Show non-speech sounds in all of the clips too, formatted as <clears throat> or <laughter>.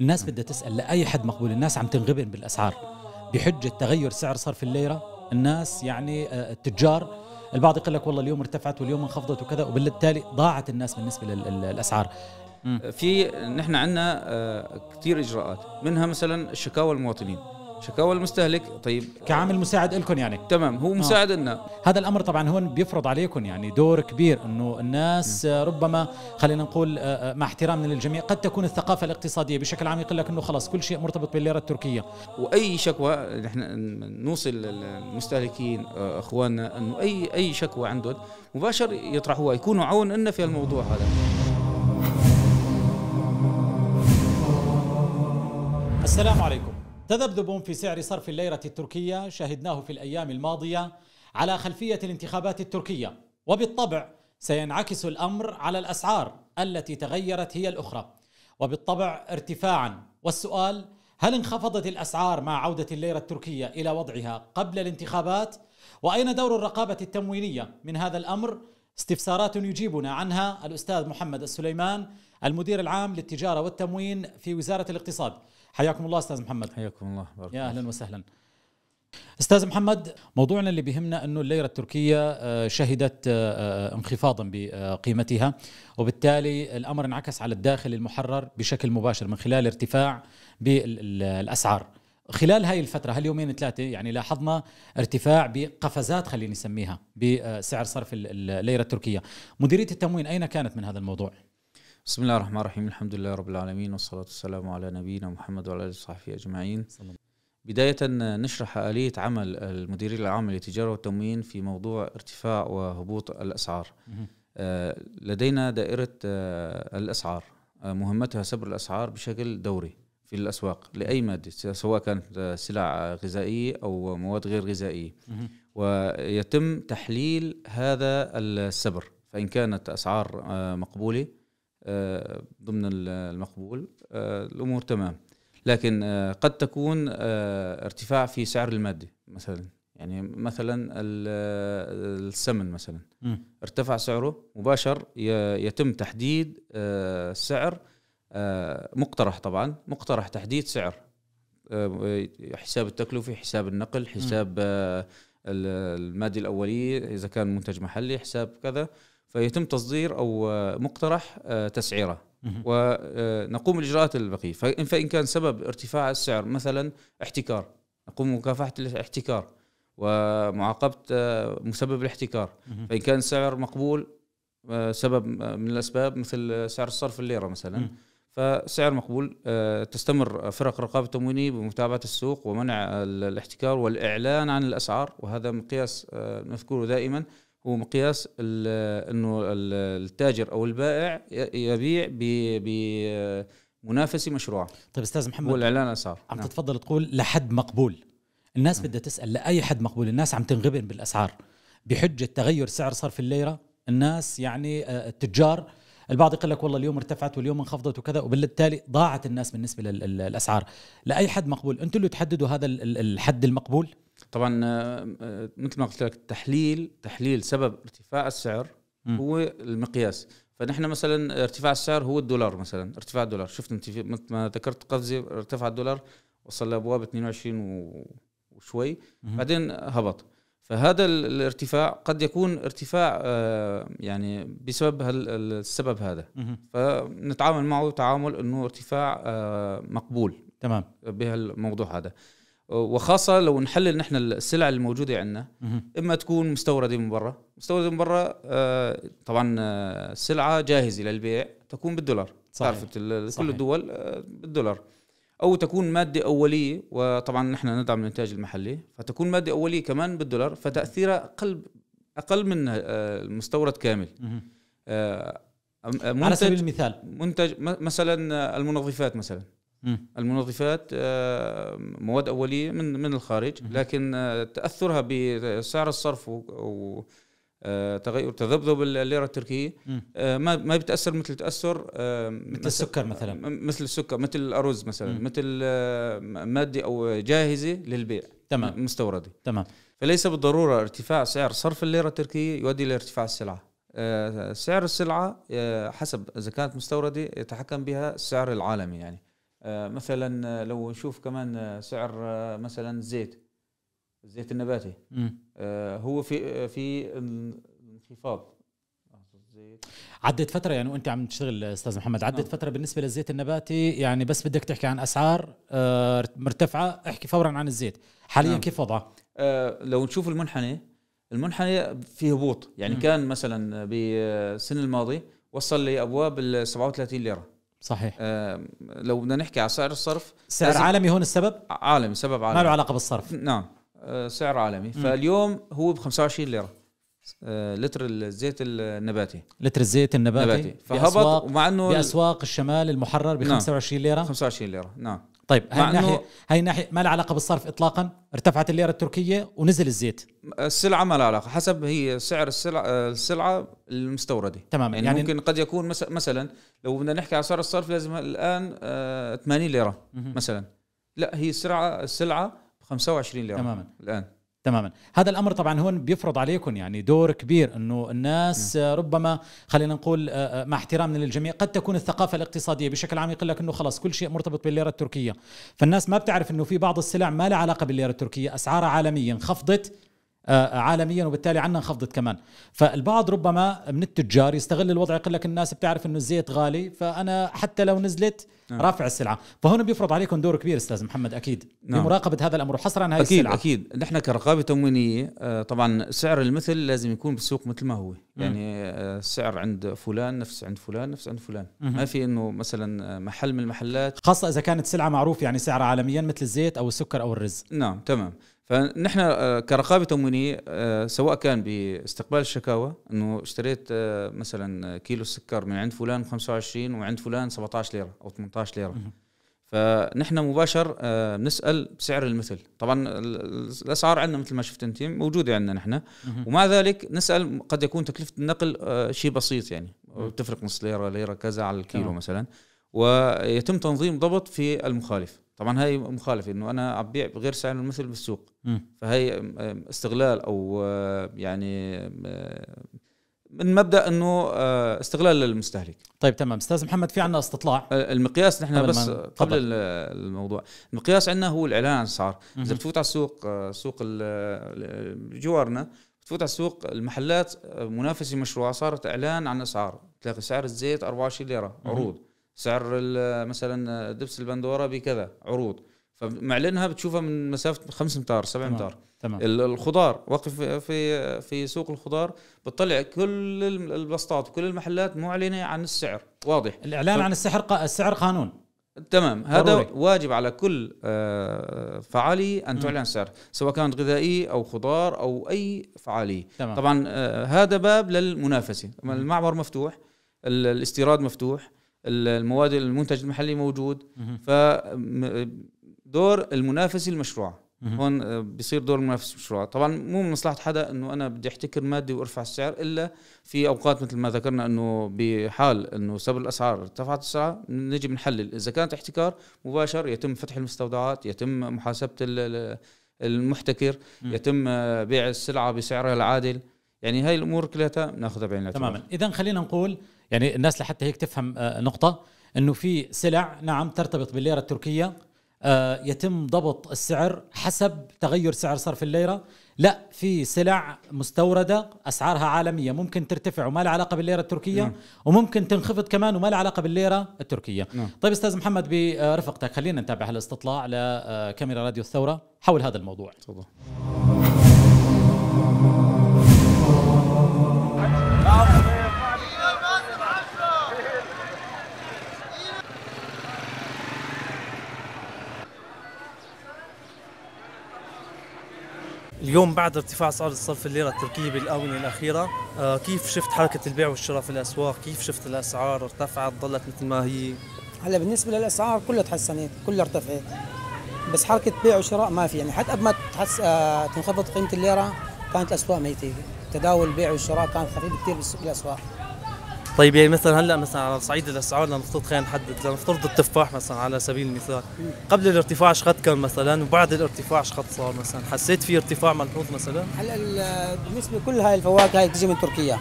الناس بدها تسال لاي حد مقبول الناس عم تنغبن بالاسعار بحجه تغير سعر صرف الليره الناس يعني آه، التجار البعض يقول لك والله اليوم ارتفعت واليوم انخفضت وكذا وبالتالي ضاعت الناس بالنسبه للاسعار في نحن عندنا آه، كثير اجراءات منها مثلا شكاوى المواطنين شكاوى المستهلك طيب كعامل مساعد لكم يعني تمام هو مساعد آه. لنا هذا الامر طبعا هون بيفرض عليكم يعني دور كبير انه الناس م. ربما خلينا نقول آه، آه، مع احترامنا للجميع قد تكون الثقافه الاقتصاديه بشكل عام يقول لك انه خلاص كل شيء مرتبط بالليره التركيه واي شكوى نحن نوصل للمستهلكين آه، اخواننا انه اي اي شكوى عندهم مباشر يطرحوها يكونوا عون لنا في الموضوع هذا السلام عليكم تذبذب في سعر صرف الليرة التركية شهدناه في الأيام الماضية على خلفية الانتخابات التركية وبالطبع سينعكس الأمر على الأسعار التي تغيرت هي الأخرى وبالطبع ارتفاعا والسؤال هل انخفضت الأسعار مع عودة الليرة التركية إلى وضعها قبل الانتخابات؟ وأين دور الرقابة التموينية من هذا الأمر؟ استفسارات يجيبنا عنها الأستاذ محمد السليمان المدير العام للتجارة والتموين في وزارة الاقتصاد حياكم الله استاذ محمد حياكم الله بارك يا اهلا وسهلا استاذ محمد موضوعنا اللي بيهمنا انه الليره التركيه آه، شهدت آه، آه، انخفاضا بقيمتها وبالتالي الامر انعكس على الداخل المحرر بشكل مباشر من خلال ارتفاع بالاسعار خلال هاي الفترة هاليومين ثلاثة يعني لاحظنا ارتفاع بقفزات خليني نسميها بسعر صرف الليرة التركية مديرية التموين أين كانت من هذا الموضوع؟ بسم الله الرحمن الرحيم الحمد لله رب العالمين والصلاة والسلام على نبينا محمد وعلى آله وصحبه أجمعين سلام. بداية نشرح آلية عمل المدير العام للتجارة والتموين في موضوع ارتفاع وهبوط الأسعار آه لدينا دائرة آه الأسعار آه مهمتها سبر الأسعار بشكل دوري في الأسواق لأي مادة سواء كانت سلع غذائية أو مواد غير غذائية ويتم تحليل هذا السبر فإن كانت أسعار مقبولة آه، ضمن المقبول آه، الامور تمام لكن آه، قد تكون ارتفاع في سعر الماده مثلا يعني مثلا السمن مثلا ارتفع سعره مباشر يتم تحديد السعر مقترح طبعا مقترح تحديد سعر حساب التكلفه حساب النقل حساب الماده الاوليه اذا كان منتج محلي حساب كذا فيتم تصدير او آه، مقترح آه، تسعيره ونقوم آه، بالاجراءات البقيه فان كان سبب ارتفاع السعر مثلا احتكار نقوم بمكافحه الاحتكار ومعاقبه مسبب الاحتكار فان كان سعر مقبول سبب من الاسباب مثل سعر الصرف الليره مثلا فسعر مقبول تستمر فرق الرقابه التموينيه بمتابعه السوق ومنع الاحتكار والاعلان عن الاسعار وهذا مقياس نذكره دائما هو مقياس انه التاجر او البائع يبيع بمنافسه مشروع طيب استاذ محمد والاعلان الاعلان صار عم نعم. تتفضل تقول لحد مقبول الناس نعم. بدها تسال لاي حد مقبول الناس عم تنغبن بالاسعار بحجه تغير سعر صرف الليره الناس يعني آه، التجار البعض يقول لك والله اليوم ارتفعت واليوم انخفضت وكذا وبالتالي ضاعت الناس بالنسبه للاسعار لاي حد مقبول انتم اللي تحددوا هذا الحد المقبول طبعا آه، آه، مثل ما قلت لك التحليل تحليل سبب ارتفاع السعر هو المقياس فنحن مثلا ارتفاع السعر هو الدولار مثلا ارتفاع الدولار شفت انت مثل ما ذكرت قفزه ارتفع الدولار وصل لابواب 22 وشوي بعدين هبط فهذا الارتفاع قد يكون ارتفاع آه، يعني بسبب السبب هذا فنتعامل معه تعامل انه ارتفاع مقبول تمام بهالموضوع هذا وخاصه لو نحلل نحن السلع الموجوده عندنا اما تكون مستورده من برا مستورده من برا آه، طبعا السلعه آه، جاهزه للبيع تكون بالدولار صحيح. تعرف كل صحيح. الدول آه، بالدولار او تكون ماده اوليه وطبعا نحن ندعم الانتاج المحلي فتكون ماده اوليه كمان بالدولار فتاثيرها اقل اقل من المستورد كامل منتج على سبيل المثال منتج مثلا المنظفات مثلا المنظفات آه، مواد اوليه من من الخارج لكن آه، تاثرها بسعر الصرف و آه، تغير تذبذب الليره التركيه ما ما بتاثر مثل تاثر مثل السكر مثلا مثل السكر مثل الارز مثلا م. مثل ماده او جاهزه للبيع تمام مستورده تمام فليس بالضروره ارتفاع سعر صرف الليره التركيه يؤدي لارتفاع السلعه سعر السلعه حسب اذا كانت مستورده يتحكم بها السعر العالمي يعني آه، مثلا آه، لو نشوف كمان آه، سعر مثلا الزيت الزيت النباتي هو في في انخفاض عدت فترة يعني وانت عم تشتغل استاذ محمد عدت نعم. فترة بالنسبة للزيت النباتي يعني بس بدك تحكي عن اسعار مرتفعة احكي فورا عن الزيت حاليا نعم. كيف وضعه؟ لو نشوف المنحنى المنحنى في هبوط يعني م. كان مثلا بالسنة الماضية وصل لابواب ال 37 ليرة صحيح لو بدنا نحكي على سعر الصرف سعر عالمي هون السبب؟ عالمي سبب عالمي ما له علاقه بالصرف نعم آه، سعر عالمي م. فاليوم هو ب 25 ليره آه، لتر الزيت النباتي لتر الزيت النباتي, النباتي. فهبط ومع انه باسواق الشمال المحرر ب 25 نعم. ليره 25 ليره نعم طيب هاي الناحيه هاي الناحيه ما لها علاقه بالصرف اطلاقا ارتفعت الليره التركيه ونزل الزيت السلعه ما لها علاقه حسب هي سعر السلعه السلعه المستورده تمام يعني, يعني ممكن قد يكون مثلا لو بدنا نحكي على سعر الصرف لازم الان 80 آه، ليره مثلا لا هي السلعه السلعه 25 ليره تماما الان تماما هذا الامر طبعا هون بيفرض عليكم يعني دور كبير انه الناس نعم. ربما خلينا نقول آه، آه، مع احترامنا للجميع قد تكون الثقافه الاقتصاديه بشكل عام يقول لك انه خلص كل شيء مرتبط بالليره التركيه فالناس ما بتعرف انه في بعض السلع ما لها علاقه بالليره التركيه اسعارها عالميا انخفضت آه، عالميا وبالتالي عنا انخفضت كمان فالبعض ربما من التجار يستغل الوضع يقول لك الناس بتعرف انه الزيت غالي فانا حتى لو نزلت نعم. رافع السلعه فهون بيفرض عليكم دور كبير استاذ محمد اكيد نعم. بمراقبه هذا الامر وحصرا هذه السلعه أكيد السلعه اكيد نحن كرقابه تموينيه آه، طبعا سعر المثل لازم يكون بالسوق مثل ما هو يعني السعر آه، عند فلان نفس عند فلان نفس عند فلان ما في انه مثلا محل من المحلات خاصه اذا كانت سلعه معروف يعني سعرها عالميا مثل الزيت او السكر او الرز نعم تمام فنحن آه، كرقابه تموينيه آه، سواء كان باستقبال الشكاوى انه اشتريت آه، مثلا كيلو السكر من عند فلان 25 وعند فلان 17 ليره او 18 ليره فنحن مباشر نسأل بسعر المثل طبعا الاسعار عندنا مثل ما شفت انت موجوده عندنا نحن ومع ذلك نسال قد يكون تكلفه النقل شيء بسيط يعني بتفرق نص ليره ليره كذا على الكيلو مثلا ويتم تنظيم ضبط في المخالف طبعا هاي مخالفه انه انا عم بيع بغير سعر المثل بالسوق فهي استغلال او يعني من مبدا انه استغلال للمستهلك طيب تمام استاذ محمد في عندنا استطلاع المقياس نحن بس قبل الموضوع المقياس عندنا هو الاعلان عن الاسعار اذا بتفوت على السوق سوق جوارنا بتفوت على السوق المحلات منافسه مشروعه صارت اعلان عن اسعار تلاقي سعر الزيت 24 ليره عروض سعر مثلا دبس البندوره بكذا عروض فمعلنها بتشوفها من مسافه 5 امتار 7 امتار تمام. الخضار وقف في في سوق الخضار بتطلع كل البسطات وكل المحلات معلنه عن السعر واضح الاعلان ف... عن السعر السعر قانون تمام هذا واجب على كل آه، فعاليه ان تعلن سعر سواء كانت غذائيه او خضار او اي فعاليه طبعا آه، هذا باب للمنافسه المعبر مفتوح الاستيراد مفتوح المواد المنتج المحلي موجود ف دور المنافس المشروع هون آه، بصير دور المنافس المشروع طبعا مو من مصلحه حدا انه انا بدي احتكر ماده وارفع السعر الا في اوقات مثل ما ذكرنا انه بحال انه سبب الاسعار ارتفعت السعر نجي بنحلل اذا كانت احتكار مباشر يتم فتح المستودعات يتم محاسبه المحتكر يتم آه، بيع السلعه بسعرها العادل يعني هاي الامور كلها ناخذها بعين الاعتبار تماما اذا خلينا نقول يعني الناس لحتى هيك تفهم آه، نقطه انه في سلع نعم ترتبط بالليره التركيه آه، يتم ضبط السعر حسب تغير سعر صرف الليره لا في سلع مستورده اسعارها عالميه ممكن ترتفع وما لها علاقه بالليره التركيه نعم. وممكن تنخفض كمان وما لها علاقه بالليره التركيه نعم. طيب استاذ محمد برفقتك خلينا نتابع هالاستطلاع لكاميرا راديو الثوره حول هذا الموضوع تفضل اليوم بعد ارتفاع اسعار الصرف الليره التركيه بالاونه الاخيره آه، كيف شفت حركه البيع والشراء في الاسواق كيف شفت الاسعار ارتفعت ظلت مثل ما هي هلا بالنسبه للاسعار كلها تحسنت كلها ارتفعت بس حركه بيع وشراء ما في يعني حتى قبل ما تحس آه، تنخفض قيمه الليره كانت الاسواق ميته تداول البيع والشراء كان خفيف كثير بالاسواق طيب يعني مثلا هلا مثلا على صعيد الاسعار لنفترض خلينا نحدد لنفترض التفاح مثلا على سبيل المثال قبل الارتفاع ايش قد كان مثلا وبعد الارتفاع ايش قد صار مثلا حسيت في ارتفاع ملحوظ مثلا هلا بالنسبه لكل هاي الفواكه هاي بتجي من تركيا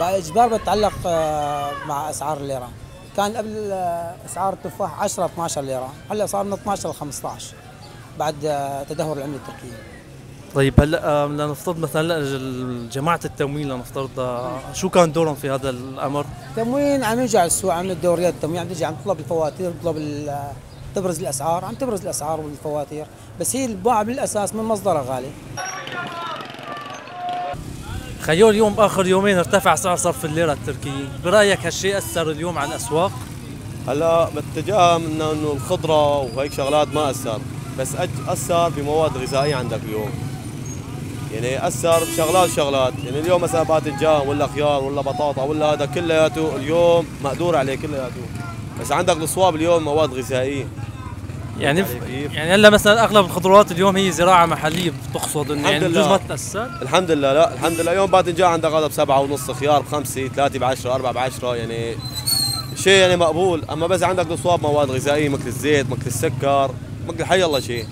باجبار بتتعلق آه، مع اسعار الليره كان قبل آه، اسعار التفاح 10 12 ليره هلا صار من 12 ل 15 بعد آه، تدهور العمله التركيه طيب هلا لنفترض مثلا جماعه التموين لنفترض آه، شو كان دورهم في هذا الامر؟ التموين عم يجي على السوق عم الدوريات التموين عم تجي عم تطلب الفواتير تطلب تبرز الاسعار عم تبرز الاسعار والفواتير بس هي الباعة بالاساس من مصدرها غالي خيو اليوم باخر يومين ارتفع سعر صرف الليره التركيه، برايك هالشيء اثر اليوم على الاسواق؟ هلا باتجاه انه الخضره وهيك شغلات ما اثر، بس اثر بمواد غذائيه عندك اليوم، يعني اثر بشغلات شغلات يعني اليوم مثلا باذنجان ولا خيار ولا بطاطا ولا هذا كلياته اليوم مقدور عليه كلياته بس عندك الصواب اليوم مواد غذائيه يعني يعني هلا مثلا اغلب الخضروات اليوم هي زراعه محليه بتقصد انه يعني بجوز ما تاثر الحمد لله لا الحمد لله اليوم باذنجان عندك هذا بسبعه ونص خيار بخمسه ثلاثه بعشره اربعه بعشره يعني شيء يعني مقبول اما بس عندك نصواب مواد غذائيه مثل الزيت مثل السكر مثل حي الله شيء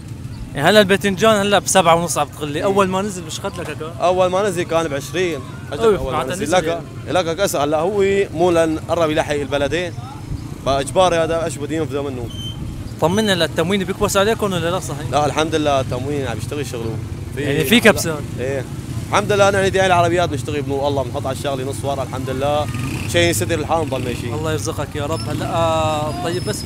يعني هلا الباذنجان هلا بسبعة ونص عم تغلي، أول ما نزل مش قد لك أول ما نزل كان ب 20 أول ما نزل لك لك هلا هو مو لأن قرب يلحق البلدين فإجباري هذا ايش بده ينفذ منه طمنا للتموين بيكبس عليكم ولا لا صحيح؟ لا الحمد لله التموين عم يشتغل شغله يعني في كبسان ايه الحمد لله نحن عندي العربيات بنشتغل بنور الله بنحط على الشغله نص ورقه الحمد لله شيء يسدر الحال نضل ماشيين الله يرزقك يا رب هلا آه، طيب بس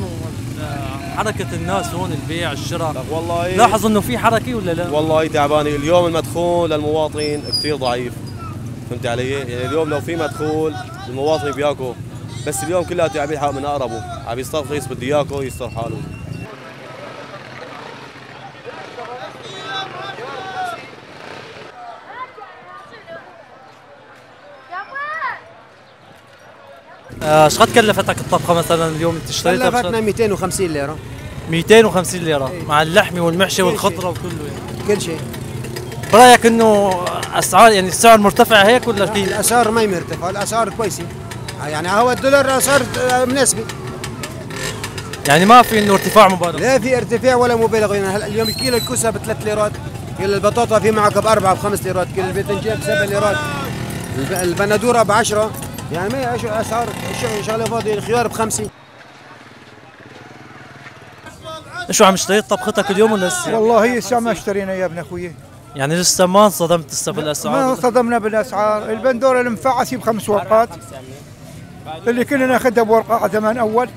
آه، حركه الناس هون البيع الشراء والله إيه؟ لاحظ انه في حركه ولا لا والله إيه تعبانه اليوم المدخول للمواطن كثير ضعيف فهمت علي يعني اليوم لو في مدخول المواطن بياكل بس اليوم كلها عم يلحق من اقربه عم فيس بده ياكل يستر حاله اش آه، قد كلفتك الطبخه مثلا اليوم انت اشتريتها كلفتنا 250 ليره 250 ليره إيه. مع اللحمه والمحشي والخضره وكله يعني. كل شيء برايك انه اسعار يعني السعر مرتفع هيك ولا في الاسعار ما مرتفعه الاسعار كويسه يعني هو الدولار اسعار آه، مناسبه يعني ما في انه ارتفاع مبالغ لا في ارتفاع ولا مبالغ يعني هلا اليوم الكيلو الكوسه ب 3 ليرات كيلو البطاطا في معك باربعه بخمس ليرات كيلو ب بسبع ليرات البندوره ب 10 يعني ما هي اسعار شغله فاضيه الخيار بخمسه شو عم اشتريت طبختك اليوم ولا لسه؟ والله هي لسه ما اشترينا يا ابن اخوي يعني لسه ما انصدمت لسه بالاسعار ما انصدمنا بالاسعار، البندوره المفعسه بخمس ورقات اللي كنا ناخذها بورقه على زمان اول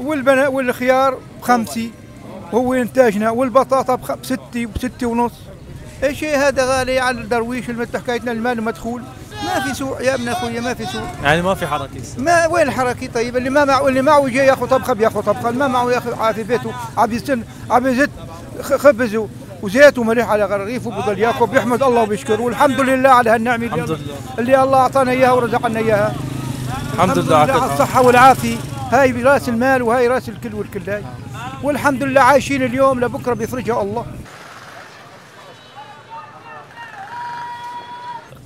والبنا والخيار بخمسه هو انتاجنا والبطاطا بستة بستة ونص ايش هذا غالي على الدرويش حكايتنا المال مدخول ما في سوء يا ابن اخويا ما في سوء يعني ما في حركه ما وين الحركه طيب اللي ما معه اللي معه جاي ياخذ طبخه بياخذ طبخه اللي ما معه ياخذ في بيته عم يستن عم يزت خبز وزيت ومليح على غريف وبضل ياكل بيحمد الله وبيشكر والحمد لله على هالنعمه الحمد لله. اللي الله اعطانا اياها ورزقنا اياها الحمد, لله على الصحه والعافيه هاي راس المال وهاي راس الكل والكل هاي والحمد لله عايشين اليوم لبكره بيفرجها الله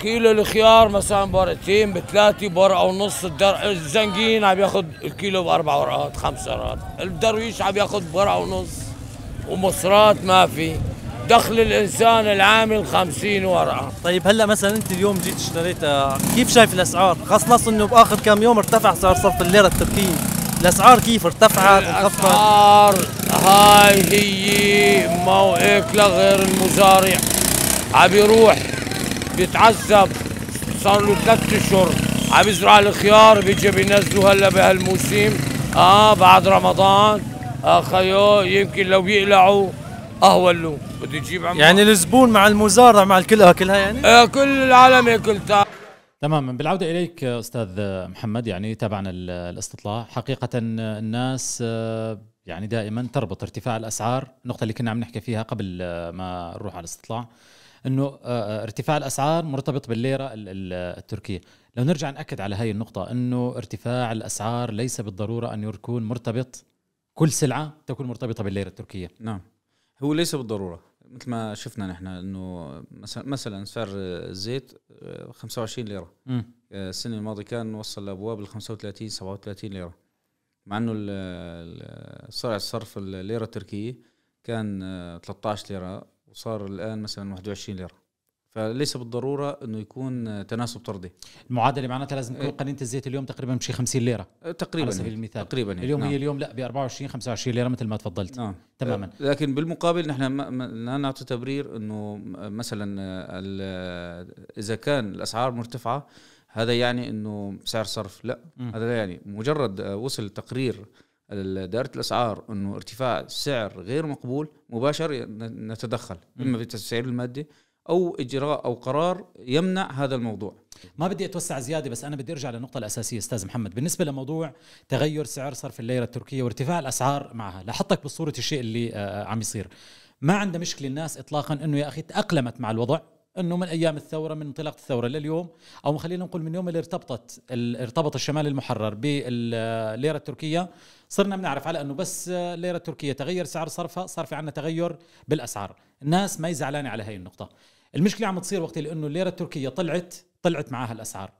كيلو الخيار مثلا بورقتين بثلاثه بورقه ونص الدر... الزنجين عم ياخذ الكيلو باربع ورقات خمس ورقات الدرويش عم ياخذ بورقه ونص ومصرات ما في دخل الانسان العامل 50 ورقه طيب هلا مثلا انت اليوم جيت اشتريت آه، كيف شايف الاسعار خاصه انه باخر كم يوم ارتفع سعر صرف الليره التركيه الاسعار كيف ارتفعت الاسعار هاي هي موقف لغير المزارع عم يروح بيتعذب صار له ثلاث اشهر عم يزرع الخيار بيجي بينزلوا هلا بهالموسم اه بعد رمضان آه خيو يمكن لو يقلعوا اهون له بده يجيب عمار يعني الزبون مع المزارع مع الكل اكلها آه، يعني؟ آه كل العالم ياكلتها تماما بالعوده اليك استاذ محمد يعني تابعنا الاستطلاع حقيقه الناس آه، يعني دائما تربط ارتفاع الاسعار النقطه اللي كنا عم نحكي فيها قبل آه، ما نروح على الاستطلاع انه آه، آه، ارتفاع الاسعار مرتبط بالليره التركيه لو نرجع ناكد على هاي النقطه انه ارتفاع الاسعار ليس بالضروره ان يكون مرتبط كل سلعه تكون مرتبطه بالليره التركيه نعم هو ليس بالضروره مثل ما شفنا نحن انه مثلا مثلا سعر الزيت 25 آه، ليره م. السنه الماضيه كان وصل لابواب ال 35 37 ليره مع انه سعر الصرف الليره التركيه كان 13 ليره وصار الان مثلا 21 ليره فليس بالضروره انه يكون تناسب طردي المعادله معناتها لازم تكون إيه. قنينه الزيت اليوم تقريبا بشي 50 ليره إيه، تقريبا على سبيل المثال تقريبا يعني. اليوم نعم. هي اليوم لا ب 24 25 ليره مثل ما تفضلت نعم. تماما لكن بالمقابل نحن لا نعطي تبرير انه مثلا اذا كان الاسعار مرتفعه هذا يعني انه سعر صرف لا م. هذا لا يعني مجرد وصل تقرير دائره الاسعار انه ارتفاع سعر غير مقبول مباشر نتدخل اما بالتسعير المادي او اجراء او قرار يمنع هذا الموضوع ما بدي اتوسع زياده بس انا بدي ارجع للنقطه الاساسيه استاذ محمد بالنسبه لموضوع تغير سعر صرف الليره التركيه وارتفاع الاسعار معها لحطك بصوره الشيء اللي آه، عم يصير ما عندها مشكله الناس اطلاقا انه يا اخي تاقلمت مع الوضع انه من ايام الثوره من انطلاق الثوره لليوم او خلينا نقول من يوم اللي ارتبطت ارتبط الشمال المحرر بالليره التركيه صرنا بنعرف على انه بس الليره التركيه تغير سعر صرفها صار في عندنا تغير بالاسعار الناس ما يزعلاني على هي النقطه المشكله عم تصير وقت اللي انه الليره التركيه طلعت طلعت معها الاسعار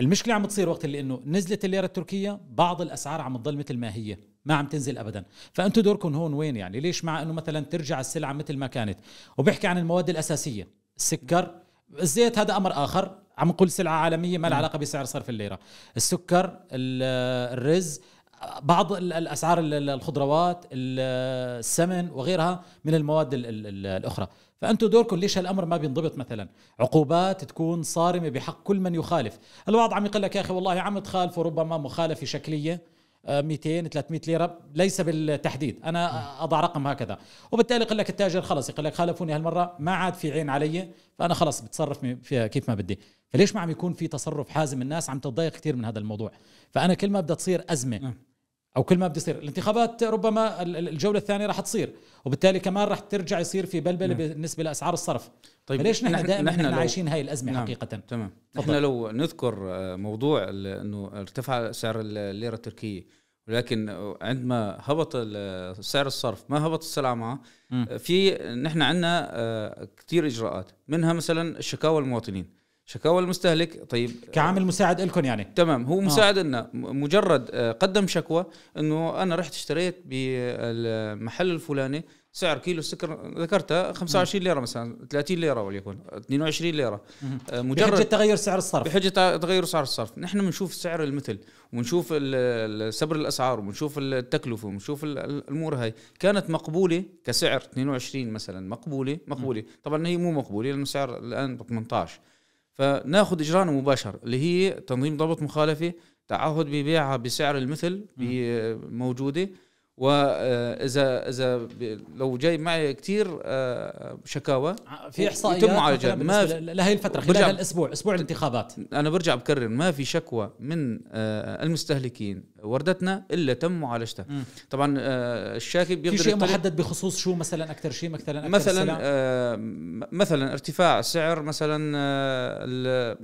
المشكله عم تصير وقت اللي انه نزلت الليره التركيه بعض الاسعار عم تضل مثل ما هي ما عم تنزل ابدا فانتم دوركم هون وين يعني ليش مع انه مثلا ترجع السلعه مثل ما كانت وبحكي عن المواد الاساسيه السكر الزيت هذا امر اخر عم نقول سلعه عالميه ما لها نعم. علاقه بسعر صرف الليره السكر الرز بعض الاسعار الخضروات السمن وغيرها من المواد الاخرى فانتم دوركم ليش هالامر ما بينضبط مثلا عقوبات تكون صارمه بحق كل من يخالف البعض عم يقول لك يا اخي والله عم تخالفوا ربما مخالفه شكليه 200 آه، 300 ليره ليس بالتحديد انا اضع رقم هكذا وبالتالي يقول لك التاجر خلص يقول لك خالفوني هالمره ما عاد في عين علي فانا خلص بتصرف فيها كيف ما بدي فليش ما عم يكون في تصرف حازم الناس عم تتضايق كثير من هذا الموضوع فانا كل ما بدها تصير ازمه نعم. او كل ما بده يصير الانتخابات ربما الجوله الثانيه راح تصير وبالتالي كمان راح ترجع يصير في بلبله نعم. بالنسبه لاسعار الصرف طيب ليش نحن, نحن دائما نحن, نحن عايشين هاي الازمه نعم. حقيقه تمام فضل. نحن لو نذكر آه، موضوع انه ارتفع سعر الليره التركيه ولكن عندما هبط سعر الصرف ما هبط السلعه معه آه، في نحن عندنا آه، كثير اجراءات منها مثلا شكاوى المواطنين شكاوى المستهلك طيب كعامل آه، مساعد لكم يعني تمام هو آه. مساعد آه. لنا مجرد قدم شكوى انه انا رحت اشتريت بالمحل الفلاني سعر كيلو السكر ذكرتها 25 ليره مثلا 30 ليره وليكن 22 ليره آه، مجرد بحجه تغير سعر الصرف بحجه تغير سعر الصرف نحن بنشوف سعر المثل ونشوف سبر الاسعار ونشوف التكلفه ونشوف الامور هاي كانت مقبوله كسعر 22 مثلا مقبوله مقبوله طبعا هي مو مقبوله لانه سعر الان ب 18 فناخذ اجراءنا مباشر اللي هي تنظيم ضبط مخالفه تعهد ببيعها بسعر المثل موجوده واذا اذا لو جاي معي كثير آه، شكاوى آه، في احصائيات يتم معالجه ما لهي الفتره خلال الاسبوع اسبوع الانتخابات انا برجع بكرر ما في شكوى من آه، المستهلكين وردتنا الا تم معالجتها طبعا الشاكي بيقدر في شيء محدد بخصوص شو مثلا اكثر شيء مثلا أكتر مثلا آه مثلا ارتفاع سعر مثلا آه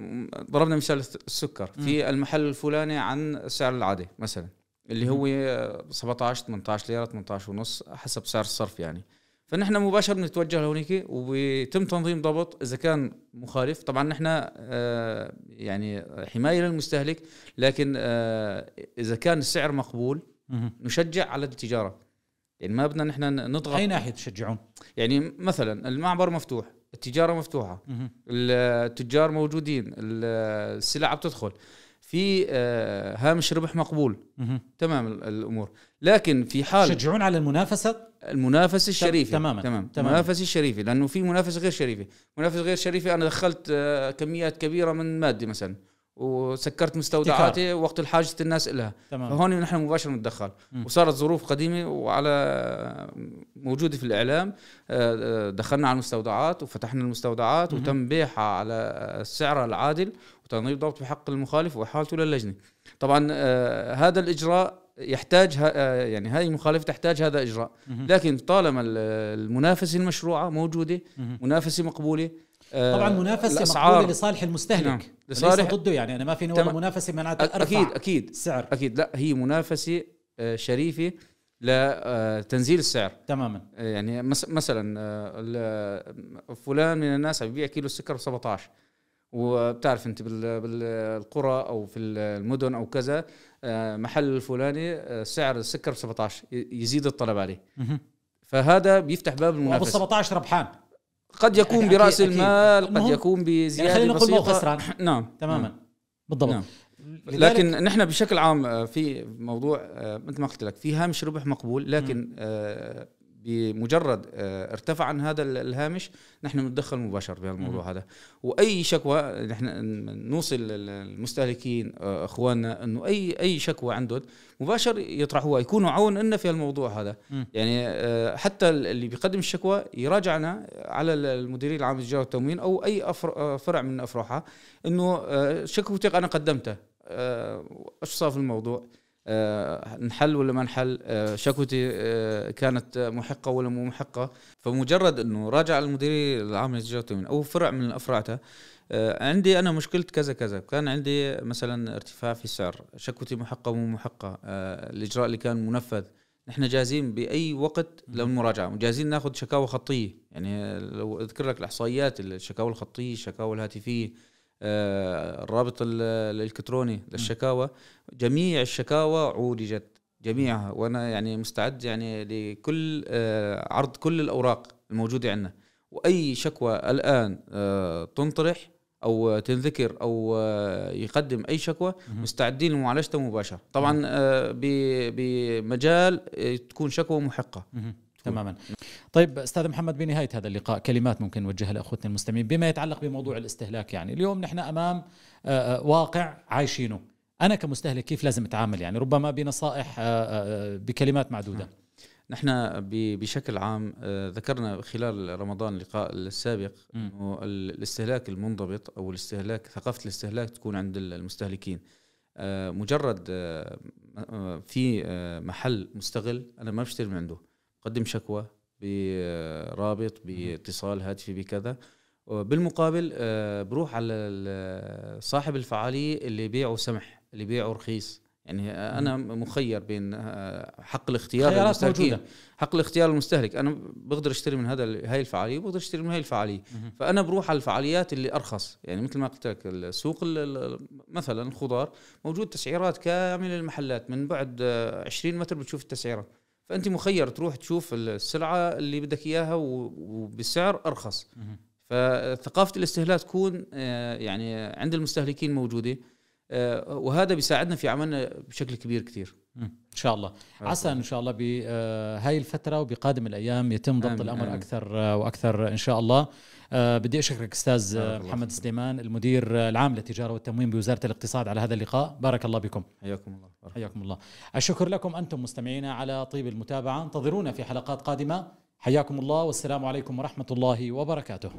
ضربنا مثال السكر في المحل الفلاني عن السعر العادي مثلا اللي هو 17 18 ليره 18 ونص حسب سعر الصرف يعني فنحن مباشره بنتوجه لهونيك وبيتم تنظيم ضبط اذا كان مخالف طبعا نحن آه، يعني حمايه للمستهلك لكن آه، اذا كان السعر مقبول نشجع على التجاره يعني ما بدنا نحن نضغط اي ناحيه تشجعون؟ يعني مثلا المعبر مفتوح التجاره مفتوحه التجار موجودين السلع بتدخل في آه، هامش ربح مقبول مه. تمام الامور لكن في حال تشجعون على المنافسه المنافسه الشريفه تماما تمام تمام المنافسه الشريفه لانه في منافسه غير شريفه منافسه غير شريفه انا دخلت آه، كميات كبيره من ماده مثلا وسكرت مستودعاتي وقت الحاجة الناس لها فهون نحن مباشرة نتدخل وصارت ظروف قديمة وعلى موجودة في الإعلام آه، آه، دخلنا على المستودعات وفتحنا المستودعات مم. وتم بيعها على سعرها العادل وتنظيم ضبط بحق المخالف وإحالته للجنة طبعا آه، هذا الإجراء يحتاج آه، يعني هذه المخالفه تحتاج هذا اجراء لكن طالما المنافسه المشروعه موجوده منافسه مقبوله آه، طبعا منافسه مقبوله لصالح المستهلك نعم. لصالح ضده يعني انا ما فيني والله منافسه معناتها اكيد اكيد السعر اكيد لا هي منافسه آه، شريفه لتنزيل السعر تماما يعني مثلا فلان من الناس بيبيع كيلو السكر ب 17 وبتعرف انت بالقرى او في المدن او كذا آه، محل الفلاني آه، سعر السكر ب 17 يزيد الطلب عليه فهذا بيفتح باب المنافسه ابو 17 ربحان قد يكون براس أكيد المال قد يعني يكون بزياده يعني خلينا نقول مو خسران <clears throat> نعم تماما نعم. بالضبط نعم. لكن نحن بشكل عام آه، في موضوع مثل ما قلت لك في هامش ربح مقبول لكن بمجرد آه، ارتفع عن هذا الهامش نحن نتدخل مباشر بهالموضوع هذا واي شكوى نحن نوصل المستهلكين آه، اخواننا انه اي اي شكوى عندهم مباشر يطرحوها يكونوا عون لنا في الموضوع هذا يعني آه، حتى اللي بيقدم الشكوى يراجعنا على المديريه العام للتجاره والتموين او اي فرع من افرعها انه شكوتك انا قدمتها ايش صار في الموضوع آه، نحل ولا ما نحل آه، شكوتي آه، كانت محقه ولا مو محقه فمجرد انه راجع المدير العام للجوده او فرع من افرعته عندي انا مشكله كذا كذا كان عندي مثلا ارتفاع في السعر شكوتي محقه مو محقه الاجراء اللي كان منفذ نحن جاهزين باي وقت للمراجعه وجاهزين ناخذ شكاوى خطيه يعني لو اذكر لك الاحصائيات الشكاوى الخطيه الشكاوى الهاتفيه آه، الرابط الالكتروني للشكاوى جميع الشكاوى عولجت جميعها وانا يعني مستعد يعني لكل آه، عرض كل الاوراق الموجوده عندنا واي شكوى الان آه، تنطرح او تنذكر او يقدم اي شكوى مستعدين لمعالجتها مباشره طبعا بمجال تكون شكوى محقه تماما طيب استاذ محمد بنهايه هذا اللقاء كلمات ممكن نوجهها لاخوتنا المستمعين بما يتعلق بموضوع الاستهلاك يعني اليوم نحن امام آه، آه، واقع عايشينه انا كمستهلك كيف لازم اتعامل يعني ربما بنصائح آه، بكلمات معدوده نعم. نحن بشكل عام ذكرنا خلال رمضان اللقاء السابق انه الاستهلاك المنضبط او الاستهلاك ثقافه الاستهلاك تكون عند المستهلكين مجرد في محل مستغل انا ما بشتري من عنده قدم شكوى برابط باتصال هاتفي بكذا بالمقابل آه، بروح على صاحب الفعاليه اللي بيعه سمح اللي بيعه رخيص يعني انا مخير بين آه، حق الاختيار للمستهلك حق الاختيار المستهلك انا بقدر اشتري من هذا هاي الفعاليه وبقدر اشتري من هاي الفعاليه فانا بروح على الفعاليات اللي ارخص يعني مثل ما قلت لك السوق مثلا الخضار موجود تسعيرات كامله للمحلات من بعد 20 آه، متر بتشوف التسعيره فانت مخير تروح تشوف السلعه اللي بدك اياها وبسعر ارخص فثقافه الاستهلاك تكون آه، يعني عند المستهلكين موجوده آه، وهذا بيساعدنا في عملنا بشكل كبير كثير ان شاء الله آه. عسى ان شاء الله بهاي الفتره وبقادم الايام يتم ضبط آمين الامر آمين. اكثر واكثر ان شاء الله آه، بدي اشكرك استاذ محمد سليمان المدير العام للتجاره والتموين بوزاره الاقتصاد على هذا اللقاء بارك الله بكم حياكم الله حياكم الله الشكر لكم انتم مستمعينا على طيب المتابعه انتظرونا في حلقات قادمه حياكم الله والسلام عليكم ورحمه الله وبركاته